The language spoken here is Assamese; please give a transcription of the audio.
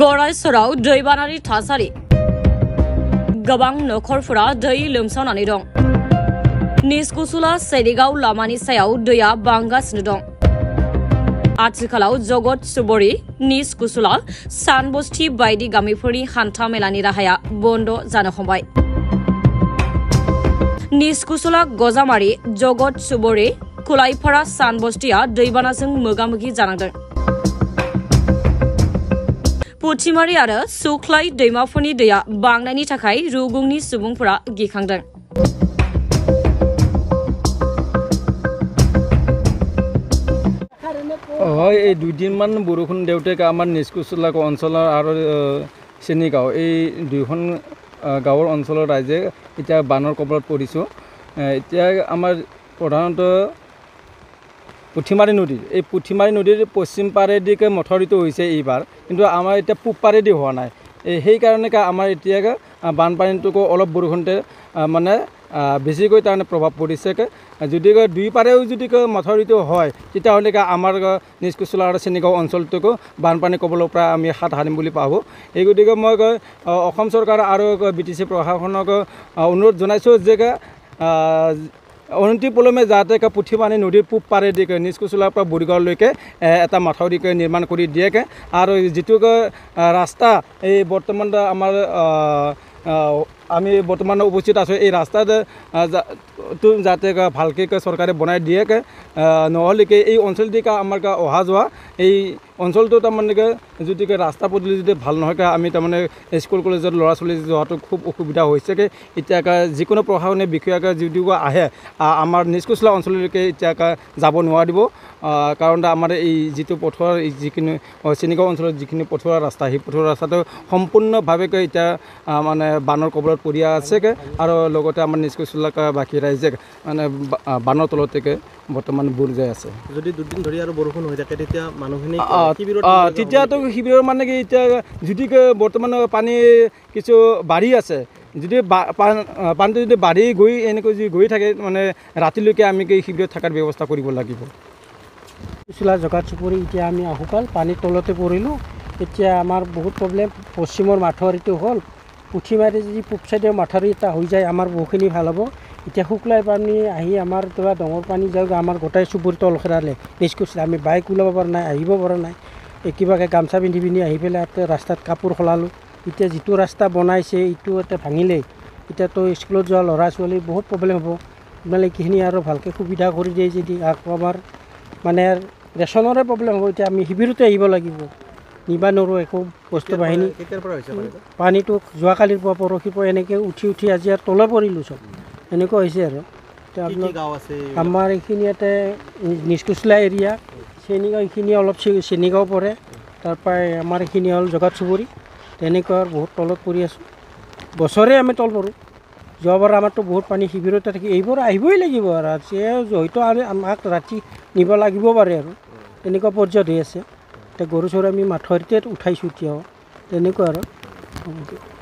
गरायसराव दै बानारि थासारि गोबां नखरफोरा दै लोमसावनानै दं निसकुसुला सेरिगाव लामानि सायाव दैया बांगासिनो दं आथिखालाव जगत सुबरी निसकुसुला सानबस्ति बायदि गामिफोरनि हान्था मेलानि राहाया बन्द जानो हमबाय निसकुसुला गजामारि जगत सुबरी खुलाइफारा सानबस्तिया दैबानाजों मोगा मोगि जानांदों कटिमारि आरो सुख्लाइ दैमाफोरनि दैया बांनायनि थाखाय रुगुंनि सुबुंफोरा गिखांदों হয় এই দুদিনমান বৰষুণ দেওঁতে আমাৰ নিচকুচলা অঞ্চলৰ আৰু চেনী গাঁও এই দুইখন গাঁৱৰ অঞ্চলৰ ৰাইজে এতিয়া বানৰ কবলত পৰিছোঁ এতিয়া আমাৰ প্ৰধানতঃ পুঠিমাৰি নদী এই পুঠিমাৰি নদীৰ পশ্চিম পাৰেদিকে মথৰিটো হৈছে এইবাৰ কিন্তু আমাৰ এতিয়া পূব পাৰেদি হোৱা নাই এই সেইকাৰণে আমাৰ এতিয়া বানপানীটোকো অলপ বৰষুণতে মানে বেছিকৈ তাৰমানে প্ৰভাৱ পৰিছেগৈ যদি দুই পাৰেও যদি মথৰিটো হয় তেতিয়াহ'লে আমাৰ নিজকুচলা আৰু চেনিগাঁও অঞ্চলটোকো বানপানী কবলৈ পৰা আমি হাত সাৰিম বুলি ভাবোঁ এই গতিকে মই অসম চৰকাৰ আৰু বি টি চি প্ৰশাসনক অনুৰোধ জনাইছোঁ যে অৰুণতি পলমে যাতে পুথিমানে নদীৰ পূব পাৰে দিকে নিজকুচলাৰ পৰা বুৰগাঁৱলৈকে এটা মাথাউদি নিৰ্মাণ কৰি দিয়েগৈ আৰু যিটো ৰাস্তা এই বৰ্তমান আমাৰ আমি বৰ্তমান উপস্থিত আছোঁ এই ৰাস্তাটো যাতে ভালকৈ চৰকাৰে বনাই দিয়ে নহ'লেকে এই অঞ্চলটিকে আমাৰ অহা যোৱা এই অঞ্চলটো তাৰমানে যদিকে ৰাস্তা পদূলি যদি ভাল নহয় আমি তাৰমানে স্কুল কলেজত ল'ৰা ছোৱালী যোৱাটো খুব অসুবিধা হৈছেগৈ এতিয়া যিকোনো প্ৰশাসনে বিষয়াকে যদিও আহে আমাৰ নিজ নিজকোচলা অঞ্চললৈকে এতিয়া যাব নোৱাৰিব কাৰণ আমাৰ এই যিটো পথোৱাৰ যিখিনি চিনিকা অঞ্চলত যিখিনি পথোৱা ৰাস্তা সেই পথোৱা ৰাস্তাটো সম্পূৰ্ণভাৱে এতিয়া মানে বানৰ কবলত পৰি আছেগৈ আৰু লগতে আমাৰ নিজ নিজকোচলা বাকী ৰাইজে মানে বানৰ তলতে বৰ্তমান বুৰ যাই আছে যদি দুদিন ধৰি আৰু বৰষুণ হৈ থাকে তেতিয়া মানুহখিনি তেতিয়াতো শিবিৰৰ মানে কি এতিয়া যদি বৰ্তমান পানী কিছু বাঢ়ি আছে যদি পানীটো যদি বাঢ়ি গৈ এনেকৈ যদি গৈ থাকে মানে ৰাতিলৈকে আমি কি শিবিৰত থকাৰ ব্যৱস্থা কৰিব লাগিব চোলা জগাত চুপৰি এতিয়া আমি আহোকাল পানীৰ তলতে পৰিলোঁ এতিয়া আমাৰ বহুত প্ৰব্লেম পশ্চিমৰ মাথোৱাৰীটো হ'ল পুঠি মাৰি যদি পূব ছাইডে মাথোৱাৰী এটা হৈ যায় আমাৰ বহুখিনি ভাল হ'ব এতিয়া শুকলাই পানী আহি আমাৰ তোৰা ডঙৰ পানী যাওঁ আমাৰ গোটেই চুবুৰী তল খেৰালে বিস্কুট আমি বাইক ওলাব পৰা নাই আহিব পৰা নাই একেবাৰে গামছা পিন্ধি পিন্ধি আহি পেলাই তাতে ৰাস্তাত কাপোৰ সলালোঁ এতিয়া যিটো ৰাস্তা বনাইছে এইটো এটা ভাঙিলে এতিয়াতো স্কুলত যোৱা ল'ৰা ছোৱালী বহুত প্ৰব্লেম হ'ব মানে এইখিনি আৰু ভালকৈ সুবিধা কৰি দিয়ে যদি আকৌ আমাৰ মানে ৰেচনৰে প্ৰব্লেম হ'ব এতিয়া আমি শিবিৰতে আহিব লাগিব নিবা নৰো একো বস্তু বাহিনী পানীটো যোৱাকালিৰ পৰা পৰহিৰ পৰা এনেকৈ উঠি উঠি আজি আৰু তলে পৰিলোঁ চব এনেকুৱা হৈছে আৰু আমাৰ এইখিনি ইয়াতে নিজকুচলা এৰিয়া চেনীগাঁও এইখিনি অলপ চেনীগাঁও পৰে তাৰপৰাই আমাৰ এইখিনি হ'ল জগত চুবুৰী তেনেকুৱা আৰু বহুত তলত পৰি আছোঁ বছৰে আমি তল পৰোঁ যোৱাবাৰ আমাৰতো বহুত পানী শিবিৰতে থাকি এইবোৰ আহিবই লাগিব আৰু হয়তো আমি আমাক ৰাতি নিব লাগিব পাৰে আৰু তেনেকুৱা পৰ্যায়ত হৈ আছে এতিয়া গৰু চৰু আমি মাথৰিতে উঠাইছোঁ এতিয়াও তেনেকুৱা আৰু